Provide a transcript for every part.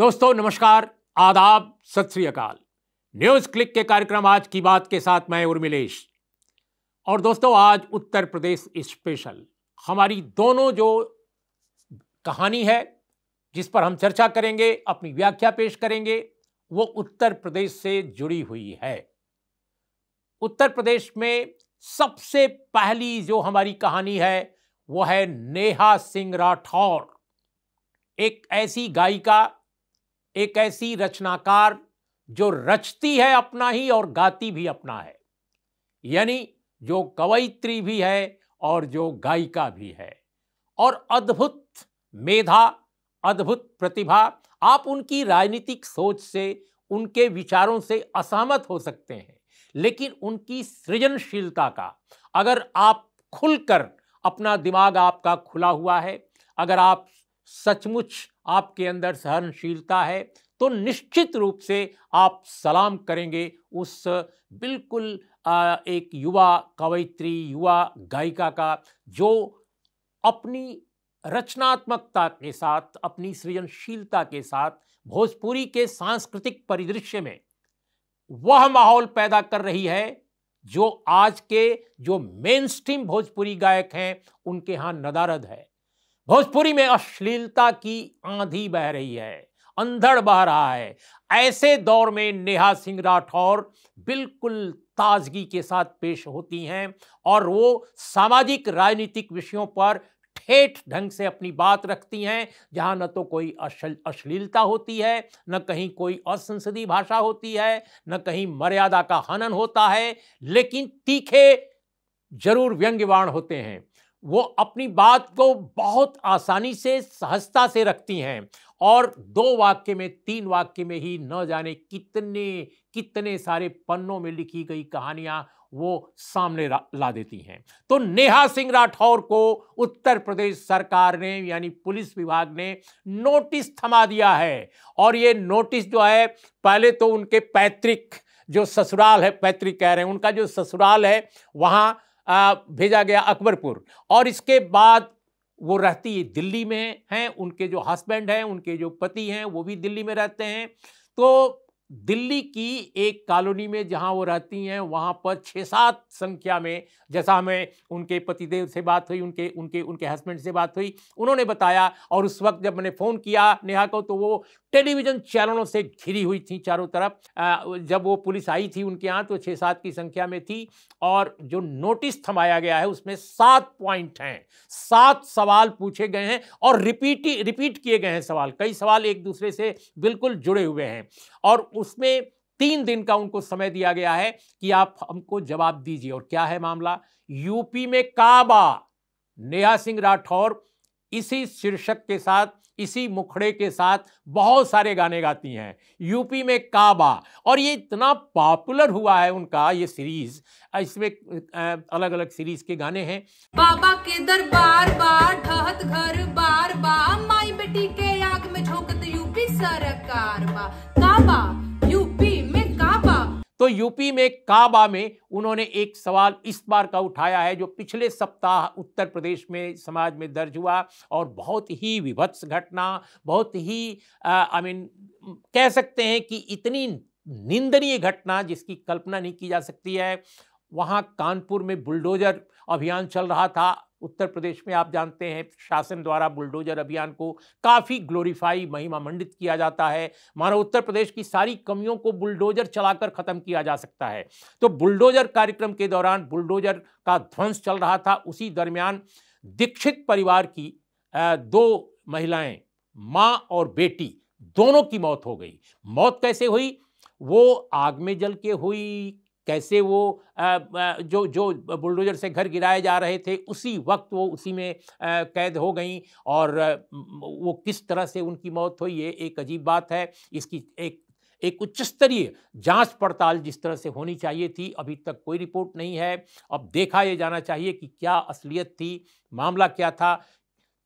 दोस्तों नमस्कार आदाब सत श्री अकाल न्यूज क्लिक के कार्यक्रम आज की बात के साथ मैं उर्मिलेश और दोस्तों आज उत्तर प्रदेश स्पेशल हमारी दोनों जो कहानी है जिस पर हम चर्चा करेंगे अपनी व्याख्या पेश करेंगे वो उत्तर प्रदेश से जुड़ी हुई है उत्तर प्रदेश में सबसे पहली जो हमारी कहानी है वो है नेहा सिंह राठौर एक ऐसी गायिका एक ऐसी रचनाकार जो रचती है अपना ही और गाती भी अपना है यानी जो कवयित्री भी है और जो गायिका भी है और अद्भुत मेधा अद्भुत प्रतिभा आप उनकी राजनीतिक सोच से उनके विचारों से असहमत हो सकते हैं लेकिन उनकी सृजनशीलता का अगर आप खुलकर अपना दिमाग आपका खुला हुआ है अगर आप सचमुच आपके अंदर सहनशीलता है तो निश्चित रूप से आप सलाम करेंगे उस बिल्कुल एक युवा कवयित्री युवा गायिका का जो अपनी रचनात्मकता के साथ अपनी सृजनशीलता के साथ भोजपुरी के सांस्कृतिक परिदृश्य में वह माहौल पैदा कर रही है जो आज के जो मेन स्ट्रीम भोजपुरी गायक हैं उनके यहाँ नदारद है भोजपुरी में अश्लीलता की आंधी बह रही है अंधड़ बह रहा है ऐसे दौर में नेहा सिंह राठौर बिल्कुल ताजगी के साथ पेश होती हैं और वो सामाजिक राजनीतिक विषयों पर ठेठ ढंग से अपनी बात रखती हैं जहाँ न तो कोई अश्ल अश्लीलता होती है न कहीं कोई असंसदीय भाषा होती है न कहीं मर्यादा का हनन होता है लेकिन तीखे जरूर व्यंग्यवाण होते हैं वो अपनी बात को बहुत आसानी से सहजता से रखती हैं और दो वाक्य में तीन वाक्य में ही न जाने कितने कितने सारे पन्नों में लिखी गई कहानियाँ वो सामने ला देती हैं तो नेहा सिंह राठौर को उत्तर प्रदेश सरकार ने यानी पुलिस विभाग ने नोटिस थमा दिया है और ये नोटिस जो है पहले तो उनके पैतृक जो ससुराल है पैतृक कह रहे हैं उनका जो ससुराल है वहाँ भेजा गया अकबरपुर और इसके बाद वो रहती दिल्ली में हैं उनके जो हस्बैंड हैं उनके जो पति हैं वो भी दिल्ली में रहते हैं तो दिल्ली की एक कॉलोनी में जहां वो रहती हैं वहां पर छः सात संख्या में जैसा हमें उनके पतिदेव से बात हुई उनके उनके उनके हस्बैंड से बात हुई उन्होंने बताया और उस वक्त जब मैंने फ़ोन किया नेहा को तो वो टेलीविज़न चैनलों से घिरी हुई थी चारों तरफ जब वो पुलिस आई थी उनके यहाँ तो छः सात की संख्या में थी और जो नोटिस थमाया गया है उसमें सात पॉइंट हैं सात सवाल पूछे गए हैं और रिपीट रिपीट किए गए हैं सवाल कई सवाल एक दूसरे से बिल्कुल जुड़े हुए हैं और उसमें तीन दिन का उनको समय दिया गया है कि आप हमको जवाब दीजिए और क्या है मामला यूपी में काबा नेहा सिंह राठौर इसी शीर्षक के साथ इसी मुखड़े के साथ बहुत सारे गाने गाती हैं यूपी में काबा और ये इतना पॉपुलर हुआ है उनका ये सीरीज इसमें अलग अलग सीरीज के गाने हैं बाबा के दरबार बार ठहत घर बार बा माई बेटी के आग में झोंकत यूपी सरकार बा काबा तो यूपी में काबा में उन्होंने एक सवाल इस बार का उठाया है जो पिछले सप्ताह उत्तर प्रदेश में समाज में दर्ज हुआ और बहुत ही विभत्स घटना बहुत ही आई मीन कह सकते हैं कि इतनी निंदनीय घटना जिसकी कल्पना नहीं की जा सकती है वहाँ कानपुर में बुलडोजर अभियान चल रहा था उत्तर प्रदेश में आप जानते हैं शासन द्वारा बुलडोजर अभियान को काफ़ी ग्लोरीफाई महिमा मंडित किया जाता है मानो उत्तर प्रदेश की सारी कमियों को बुलडोजर चलाकर ख़त्म किया जा सकता है तो बुलडोजर कार्यक्रम के दौरान बुलडोजर का ध्वंस चल रहा था उसी दरमियान दीक्षित परिवार की दो महिलाएं माँ और बेटी दोनों की मौत हो गई मौत कैसे हुई वो आग में जल के हुई कैसे वो जो जो बुलडोजर से घर गिराए जा रहे थे उसी वक्त वो उसी में कैद हो गई और वो किस तरह से उनकी मौत हुई ये एक अजीब बात है इसकी एक एक उच्च स्तरीय जांच पड़ताल जिस तरह से होनी चाहिए थी अभी तक कोई रिपोर्ट नहीं है अब देखा यह जाना चाहिए कि क्या असलियत थी मामला क्या था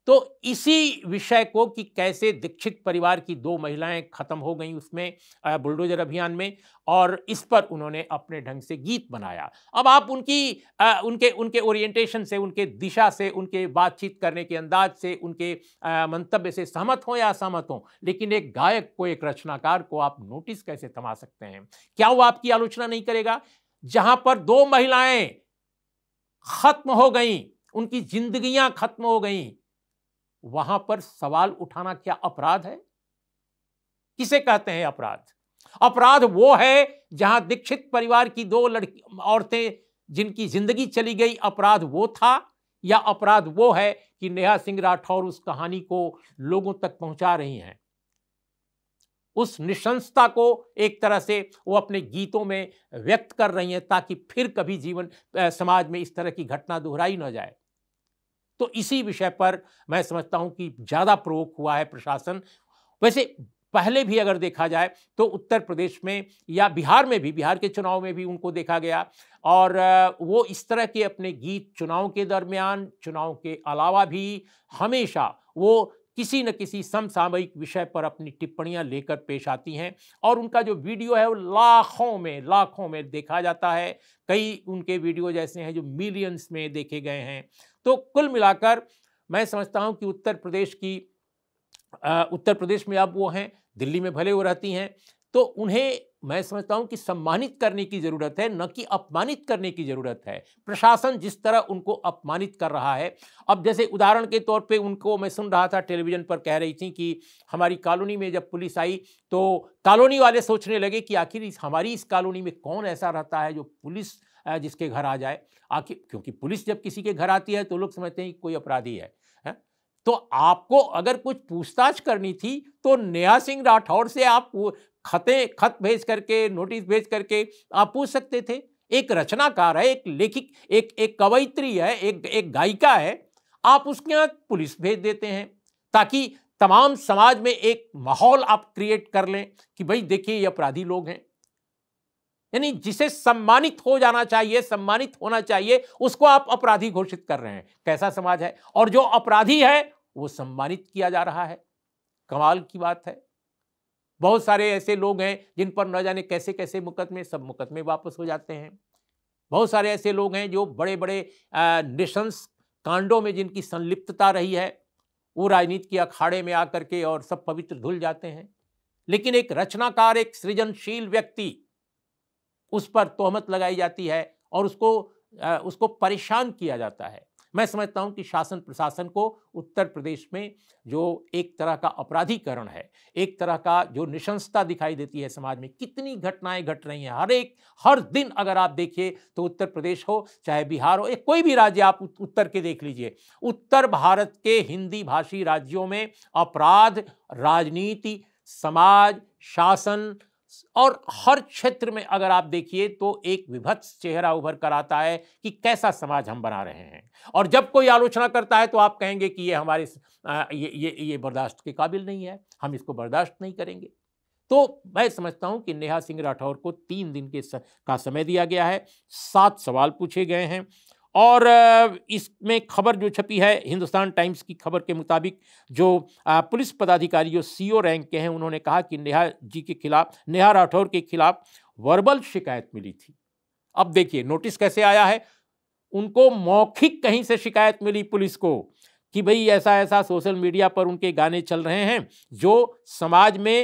तो इसी विषय को कि कैसे दीक्षित परिवार की दो महिलाएं खत्म हो गई उसमें बुलडोजर अभियान में और इस पर उन्होंने अपने ढंग से गीत बनाया अब आप उनकी आ, उनके उनके ओरिएंटेशन से उनके दिशा से उनके बातचीत करने के अंदाज से उनके मंतव्य से सहमत हों या असहमत हों लेकिन एक गायक को एक रचनाकार को आप नोटिस कैसे थमा सकते हैं क्या वो आपकी आलोचना नहीं करेगा जहां पर दो महिलाएं खत्म हो गई उनकी जिंदगियां खत्म हो गई वहां पर सवाल उठाना क्या अपराध है किसे कहते हैं अपराध अपराध वो है जहां दीक्षित परिवार की दो लड़की औरतें जिनकी जिंदगी चली गई अपराध वो था या अपराध वो है कि नेहा सिंह राठौर उस कहानी को लोगों तक पहुंचा रही हैं उस निशंसता को एक तरह से वो अपने गीतों में व्यक्त कर रही हैं ताकि फिर कभी जीवन समाज में इस तरह की घटना दोहराई ना जाए तो इसी विषय पर मैं समझता हूँ कि ज़्यादा प्रवोक हुआ है प्रशासन वैसे पहले भी अगर देखा जाए तो उत्तर प्रदेश में या बिहार में भी बिहार के चुनाव में भी उनको देखा गया और वो इस तरह के अपने गीत चुनाव के दरमियान चुनाव के अलावा भी हमेशा वो किसी न किसी समसामयिक विषय पर अपनी टिप्पणियां लेकर पेश आती हैं और उनका जो वीडियो है वो लाखों में लाखों में देखा जाता है कई उनके वीडियो जैसे हैं जो मिलियंस में देखे गए हैं तो कुल मिलाकर मैं समझता हूँ कि उत्तर प्रदेश की आ, उत्तर प्रदेश में अब वो हैं दिल्ली में भले वो रहती हैं तो उन्हें मैं समझता हूं कि सम्मानित करने की ज़रूरत है न कि अपमानित करने की ज़रूरत है प्रशासन जिस तरह उनको अपमानित कर रहा है अब जैसे उदाहरण के तौर पे उनको मैं सुन रहा था टेलीविज़न पर कह रही थी कि हमारी कॉलोनी में जब पुलिस आई तो कॉलोनी वाले सोचने लगे कि आखिर इस हमारी इस कॉलोनी में कौन ऐसा रहता है जो पुलिस जिसके घर आ जाए आखिर क्योंकि पुलिस जब किसी के घर आती है तो लोग समझते हैं कि कोई अपराधी है तो आपको अगर कुछ पूछताछ करनी थी तो नेहा सिंह राठौर से आप खतें खत भेज करके नोटिस भेज करके आप पूछ सकते थे एक रचनाकार है एक लेखिक एक एक कवयित्री है एक एक गायिका है आप उसके यहाँ पुलिस भेज देते हैं ताकि तमाम समाज में एक माहौल आप क्रिएट कर लें कि भाई देखिए ये अपराधी लोग हैं यानी जिसे सम्मानित हो जाना चाहिए सम्मानित होना चाहिए उसको आप अपराधी घोषित कर रहे हैं कैसा समाज है और जो अपराधी है वो सम्मानित किया जा रहा है कमाल की बात है बहुत सारे ऐसे लोग हैं जिन पर न जाने कैसे कैसे मुकदमे सब मुकदमे वापस हो जाते हैं बहुत सारे ऐसे लोग हैं जो बड़े बड़े निशंस कांडों में जिनकी संलिप्तता रही है वो राजनीति के अखाड़े में आकर के और सब पवित्र धुल जाते हैं लेकिन एक रचनाकार एक सृजनशील व्यक्ति उस पर तोहमत लगाई जाती है और उसको उसको परेशान किया जाता है मैं समझता हूं कि शासन प्रशासन को उत्तर प्रदेश में जो एक तरह का अपराधीकरण है एक तरह का जो निशंसता दिखाई देती है समाज में कितनी घटनाएं घट रही हैं हर एक हर दिन अगर आप देखिए तो उत्तर प्रदेश हो चाहे बिहार हो या कोई भी राज्य आप उत्तर के देख लीजिए उत्तर भारत के हिंदी भाषी राज्यों में अपराध राजनीति समाज शासन और हर क्षेत्र में अगर आप देखिए तो एक विभत्स चेहरा उभर कर आता है कि कैसा समाज हम बना रहे हैं और जब कोई आलोचना करता है तो आप कहेंगे कि ये हमारे ये ये ये बर्दाश्त के काबिल नहीं है हम इसको बर्दाश्त नहीं करेंगे तो मैं समझता हूं कि नेहा सिंह राठौर को तीन दिन के का समय दिया गया है सात सवाल पूछे गए हैं और इसमें खबर जो छपी है हिंदुस्तान टाइम्स की खबर के मुताबिक जो पुलिस पदाधिकारी जो सी रैंक के हैं उन्होंने कहा कि नेहा जी के खिलाफ नेहा राठौर के खिलाफ वर्बल शिकायत मिली थी अब देखिए नोटिस कैसे आया है उनको मौखिक कहीं से शिकायत मिली पुलिस को कि भाई ऐसा ऐसा सोशल मीडिया पर उनके गाने चल रहे हैं जो समाज में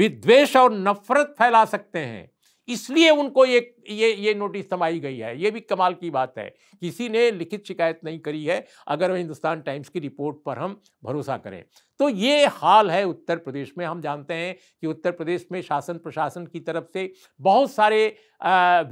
विद्वेष और नफरत फैला सकते हैं इसलिए उनको ये ये ये नोटिस थमाई गई है ये भी कमाल की बात है किसी ने लिखित शिकायत नहीं करी है अगर हिंदुस्तान टाइम्स की रिपोर्ट पर हम भरोसा करें तो ये हाल है उत्तर प्रदेश में हम जानते हैं कि उत्तर प्रदेश में शासन प्रशासन की तरफ से बहुत सारे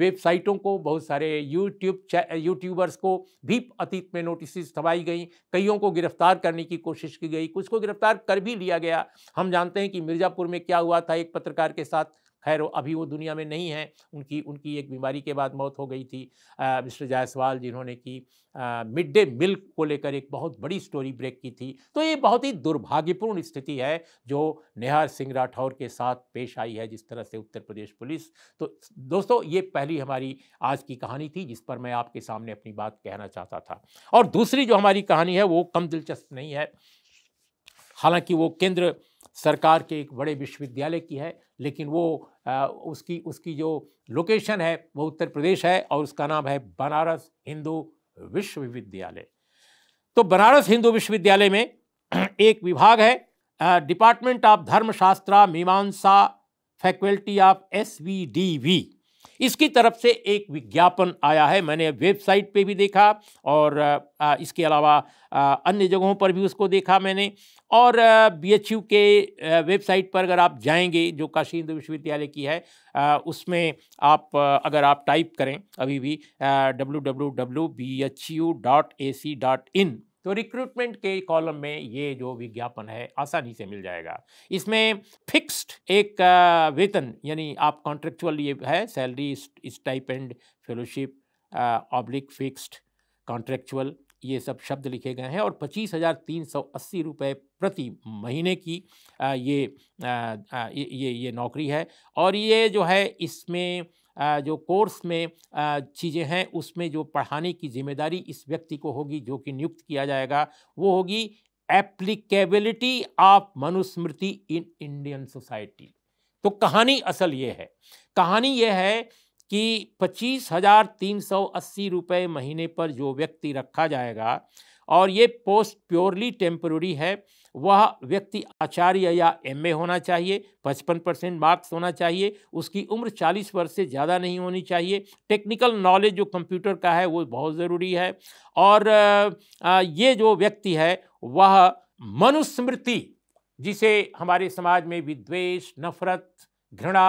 वेबसाइटों को बहुत सारे यूट्यूब यूट्यूबर्स को भी अतीत में नोटिस थमाई गई कईयों को गिरफ्तार करने की कोशिश की गई कुछ को गिरफ्तार कर भी लिया गया हम जानते हैं कि मिर्ज़ापुर में क्या हुआ था एक पत्रकार के साथ खैर अभी वो दुनिया में नहीं है उनकी उनकी एक बीमारी के बाद मौत हो गई थी मिस्टर जायसवाल जिन्होंने की मिड डे मिल्क को लेकर एक बहुत बड़ी स्टोरी ब्रेक की थी तो ये बहुत ही दुर्भाग्यपूर्ण स्थिति है जो निहार सिंह राठौर के साथ पेश आई है जिस तरह से उत्तर प्रदेश पुलिस तो दोस्तों ये पहली हमारी आज की कहानी थी जिस पर मैं आपके सामने अपनी बात कहना चाहता था और दूसरी जो हमारी कहानी है वो कम दिलचस्प नहीं है हालांकि वो केंद्र सरकार के एक बड़े विश्वविद्यालय की है लेकिन वो आ, उसकी उसकी जो लोकेशन है वो उत्तर प्रदेश है और उसका नाम है बनारस हिंदू विश्वविद्यालय तो बनारस हिंदू विश्वविद्यालय में एक विभाग है department of Dharmashastra Mimansa faculty of S V D V इसकी तरफ से एक विज्ञापन आया है मैंने वेबसाइट पे भी देखा और इसके अलावा अन्य जगहों पर भी उसको देखा मैंने और बी के वेबसाइट पर अगर आप जाएंगे जो काशी हिंदू विश्वविद्यालय की है उसमें आप अगर आप टाइप करें अभी भी W W W B H U dot A C dot in तो रिक्रूटमेंट के कॉलम में ये जो विज्ञापन है आसानी से मिल जाएगा इसमें फिक्स्ड एक वेतन यानी आप कॉन्ट्रेक्चुअल ये है salary stipend fellowship oblique fixed contractual ये सब शब्द लिखे गए हैं और पच्चीस हज़ार तीन सौ अस्सी रुपये प्रति महीने की ये ये ये नौकरी है और ये जो है इसमें जो कोर्स में चीज़ें हैं उसमें जो पढ़ाने की जिम्मेदारी इस व्यक्ति को होगी जो कि नियुक्त किया जाएगा वो होगी applicability of Manusmriti in Indian society तो कहानी असल ये है कहानी ये है कि पच्चीस हजार तीन सौ अस्सी रुपये महीने पर जो व्यक्ति रखा जाएगा और ये पोस्ट प्योरली टेम्पररी है वह व्यक्ति आचार्य या ए होना चाहिए 55 परसेंट मार्क्स होना चाहिए उसकी उम्र 40 वर्ष से ज़्यादा नहीं होनी चाहिए टेक्निकल नॉलेज जो कंप्यूटर का है वो बहुत ज़रूरी है और ये जो व्यक्ति है वह मनुस्मृति जिसे हमारे समाज में विद्वेष नफरत घृणा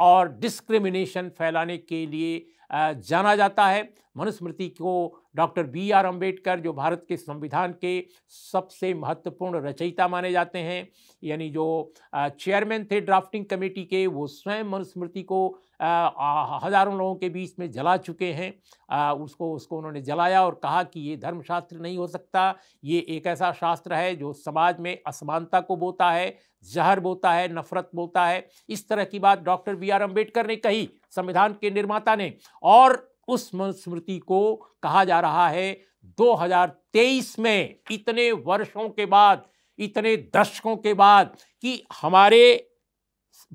और डिस्क्रिमिनेशन फैलाने के लिए जाना जाता है मनुस्मृति को डॉक्टर बी आर अम्बेडकर जो भारत के संविधान के सबसे महत्वपूर्ण रचयिता माने जाते हैं यानी जो चेयरमैन थे ड्राफ्टिंग कमेटी के वो स्वयं मनुस्मृति को हज़ारों लोगों के बीच में जला चुके हैं उसको उसको उन्होंने जलाया और कहा कि ये धर्मशास्त्र नहीं हो सकता ये एक ऐसा शास्त्र है जो समाज में असमानता को बोता है जहर बोता है नफरत बोता है इस तरह की बात डॉक्टर बी आर अम्बेडकर ने कही संविधान के निर्माता ने और उस स्मृति को कहा जा रहा है 2023 में इतने वर्षों के बाद इतने दशकों के बाद कि हमारे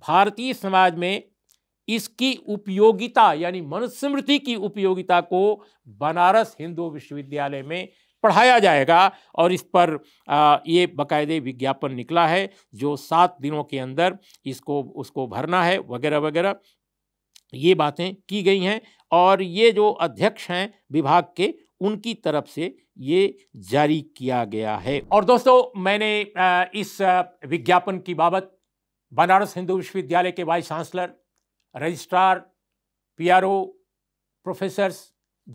भारतीय समाज में इसकी उपयोगिता यानी मनुस्मृति की उपयोगिता को बनारस हिंदू विश्वविद्यालय में पढ़ाया जाएगा और इस पर ये बाकायदे विज्ञापन निकला है जो सात दिनों के अंदर इसको उसको भरना है वगैरह वगैरह ये बातें की गई हैं और ये जो अध्यक्ष हैं विभाग के उनकी तरफ से ये जारी किया गया है और दोस्तों मैंने इस विज्ञापन की बाबत बनारस हिंदू विश्वविद्यालय के vice chancellor registrar PRO professors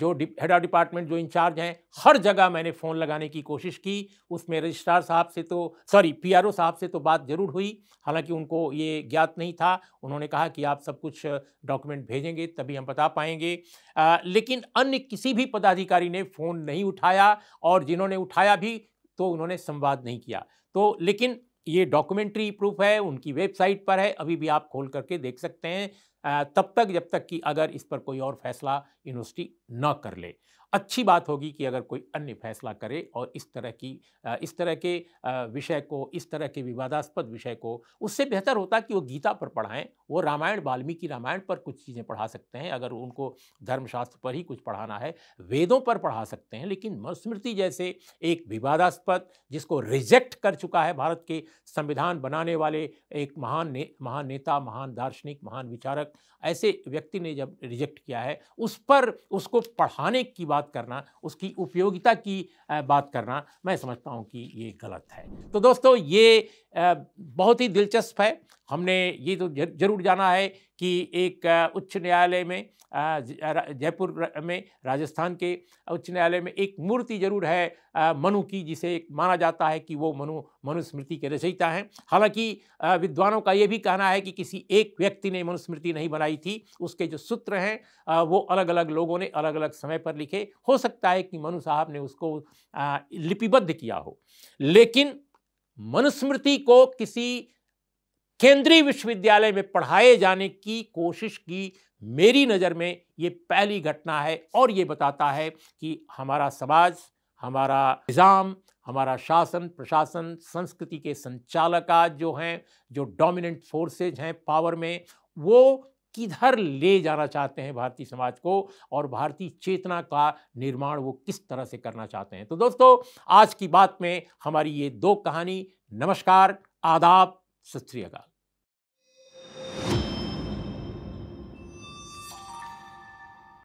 जो हेड ऑफ डिपार्टमेंट जो इंचार्ज हैं हर जगह मैंने फ़ोन लगाने की कोशिश की उसमें रजिस्ट्रार साहब से तो सॉरी पीआरओ साहब से तो बात ज़रूर हुई हालांकि उनको ये ज्ञात नहीं था उन्होंने कहा कि आप सब कुछ डॉक्यूमेंट भेजेंगे तभी हम बता पाएंगे आ, लेकिन अन्य किसी भी पदाधिकारी ने फ़ोन नहीं उठाया और जिन्होंने उठाया भी तो उन्होंने संवाद नहीं किया तो लेकिन ये डॉक्यूमेंट्री प्रूफ है उनकी वेबसाइट पर है अभी भी आप खोल करके देख सकते हैं तब तक जब तक कि अगर इस पर कोई और फैसला यूनिवर्सिटी न कर ले अच्छी बात होगी कि अगर कोई अन्य फैसला करे और इस तरह की इस तरह के विषय को इस तरह के विवादास्पद विषय को उससे बेहतर होता कि वो गीता पर पढ़ाएं वो रामायण वाल्मीकि रामायण पर कुछ चीज़ें पढ़ा सकते हैं अगर उनको धर्मशास्त्र पर ही कुछ पढ़ाना है वेदों पर पढ़ा सकते हैं लेकिन मनुस्मृति जैसे एक विवादास्पद जिसको रिजेक्ट कर चुका है भारत के संविधान बनाने वाले एक महान ने महान नेता महान दार्शनिक महान विचारक ऐसे व्यक्ति ने जब रिजेक्ट किया है उस पर उसको पढ़ाने की बात करना उसकी उपयोगिता की बात करना मैं समझता हूँ कि ये गलत है तो दोस्तों ये बहुत ही दिलचस्प है हमने ये तो जरूर जाना है कि एक उच्च न्यायालय में जयपुर में राजस्थान के उच्च न्यायालय में एक मूर्ति जरूर है मनु की जिसे माना जाता है कि वो मनु मनुस्मृति के रचयिता हैं हालांकि विद्वानों का ये भी कहना है कि किसी एक व्यक्ति ने मनुस्मृति नहीं बनाई थी उसके जो सूत्र हैं वो अलग अलग लोगों ने अलग अलग समय पर लिखे हो सकता है कि मनु साहब ने उसको लिपिबद्ध किया हो लेकिन मनुस्मृति को किसी केंद्रीय विश्वविद्यालय में पढ़ाए जाने की कोशिश की मेरी नज़र में ये पहली घटना है और ये बताता है कि हमारा समाज हमारा निज़ाम हमारा शासन प्रशासन संस्कृति के संचालक आज जो हैं जो डोमिनेंट फोर्सेज हैं पावर में वो किधर ले जाना चाहते हैं भारतीय समाज को और भारतीय चेतना का निर्माण वो किस तरह से करना चाहते हैं तो दोस्तों आज की बात में हमारी ये दो कहानी नमस्कार आदाब सत श्रीकाल